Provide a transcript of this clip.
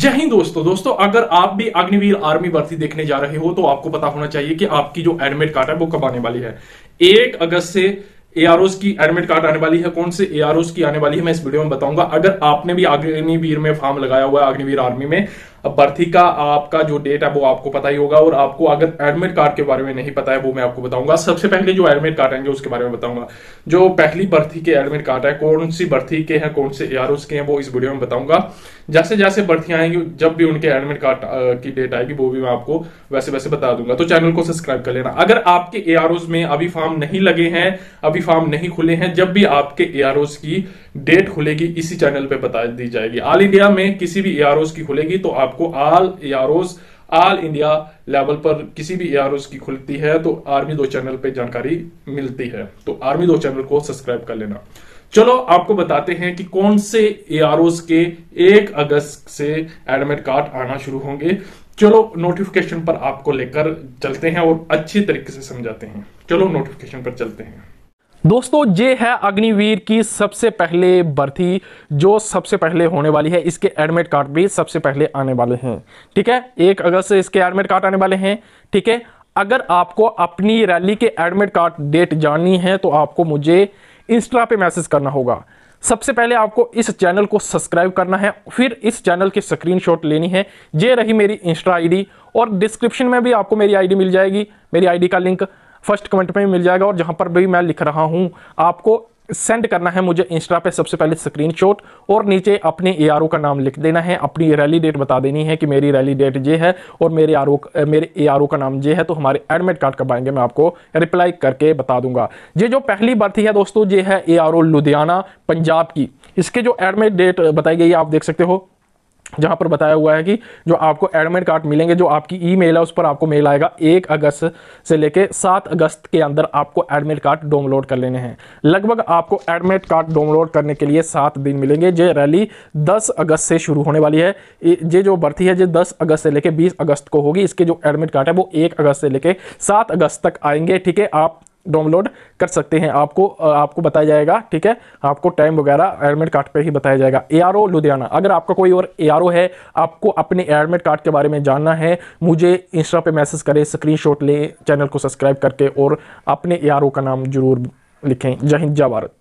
जय हिंद दोस्तों दोस्तों अगर आप भी अग्निवीर आर्मी भर्ती देखने जा रहे हो तो आपको पता होना चाहिए कि आपकी जो एडमिट कार्ड है वो कब आने वाली है एक अगस्त से एआरओस की एडमिट कार्ड आने वाली है कौन से एआरओस की आने वाली है मैं इस वीडियो में बताऊंगा अगर आपने भी अग्निवीर में फॉर्म लगाया हुआ है अग्निवीर आर्मी में अब भर्ती का आपका जो डेट है वो आपको पता ही होगा और आपको अगर एडमिट कार्ड के बारे में नहीं पता है वो मैं आपको बताऊंगा सबसे पहले जो एडमिट कार्ड आएंगे उसके बारे में बताऊंगा जो पहली भर्ती के एडमिट कार्ड है कौन सी भर्ती के हैं कौन से एआरओस के हैं वो इस वीडियो में बताऊंगा जैसे जैसे भर्ती आएंगी जब भी उनके एडमिट कार्ड की डेट आएगी वो भी मैं आपको वैसे वैसे बता दूंगा तो चैनल को सब्सक्राइब कर लेना अगर आपके ए में अभी फॉर्म नहीं लगे हैं अभी फार्म नहीं खुले हैं जब भी आपके ए की डेट खुलेगी इसी चैनल पे बता दी जाएगी ऑल इंडिया में किसी भी ए की खुलेगी तो आपको all a all India level पर किसी भी ए की खुलती है तो आर्मी दो चैनल पे जानकारी मिलती है तो आर्मी दो चैनल को सब्सक्राइब कर लेना चलो आपको बताते हैं कि कौन से ए के एक अगस्त से एडमिट कार्ड आना शुरू होंगे चलो नोटिफिकेशन पर आपको लेकर चलते हैं और अच्छी तरीके से समझाते हैं चलो नोटिफिकेशन पर चलते हैं दोस्तों ये है अग्निवीर की सबसे पहले भर्ती जो सबसे पहले होने वाली है इसके एडमिट कार्ड भी सबसे पहले आने वाले हैं ठीक है एक अगस्त से इसके एडमिट कार्ड आने वाले हैं ठीक है अगर आपको अपनी रैली के एडमिट कार्ड डेट जाननी है तो आपको मुझे इंस्टा पे मैसेज करना होगा सबसे पहले आपको इस चैनल को सब्सक्राइब करना है फिर इस चैनल की स्क्रीन लेनी है ये रही मेरी इंस्टा आईडी और डिस्क्रिप्शन में भी आपको मेरी आईडी मिल जाएगी मेरी आईडी का लिंक फर्स्ट कमेंट में मिल जाएगा और जहाँ पर भी मैं लिख रहा हूँ आपको सेंड करना है मुझे इंस्टा पे सबसे पहले स्क्रीनशॉट और नीचे अपने ए का नाम लिख देना है अपनी रैली डेट बता देनी है कि मेरी रैली डेट ये है और मेरे आर मेरे ए का नाम ये है तो हमारे एडमिट कार्ड कब आएंगे मैं आपको रिप्लाई करके बता दूंगा ये जो पहली भर्ती है दोस्तों ये है ए लुधियाना पंजाब की इसके जो एडमिट डेट बताई गई आप देख सकते हो जहाँ पर बताया हुआ है कि जो आपको एडमिट कार्ड मिलेंगे जो आपकी ईमेल है उस पर आपको मेल आएगा एक अगस्त से लेके सात अगस्त के अंदर आपको एडमिट कार्ड डाउनलोड कर लेने हैं लगभग आपको एडमिट कार्ड डाउनलोड करने के लिए सात दिन मिलेंगे ये रैली 10 अगस्त से शुरू होने वाली है ये जो भर्ती है ये दस अगस्त से लेकर बीस अगस्त को होगी इसके जो एडमिट कार्ड है वो एक अगस्त से लेके सात अगस्त तक आएंगे ठीक है आप डाउनलोड कर सकते हैं आपको आपको बताया जाएगा ठीक है आपको टाइम वगैरह एडमिट कार्ड पे ही बताया जाएगा ए लुधियाना अगर आपका कोई और ए है आपको अपने एडमिट कार्ड के बारे में जानना है मुझे इंस्टा पे मैसेज करें स्क्रीनशॉट लें चैनल को सब्सक्राइब करके और अपने ए का नाम जरूर लिखें जय हिंद जय भारत